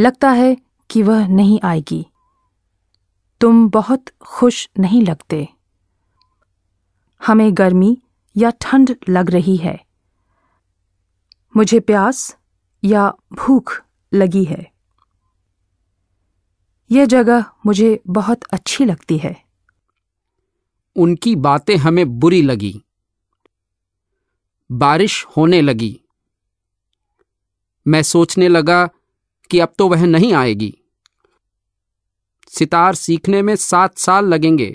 लगता है कि वह नहीं आएगी तुम बहुत खुश नहीं लगते हमें गर्मी या ठंड लग रही है मुझे प्यास या भूख लगी है यह जगह मुझे बहुत अच्छी लगती है उनकी बातें हमें बुरी लगी बारिश होने लगी मैं सोचने लगा कि अब तो वह नहीं आएगी सितार सीखने में सात साल लगेंगे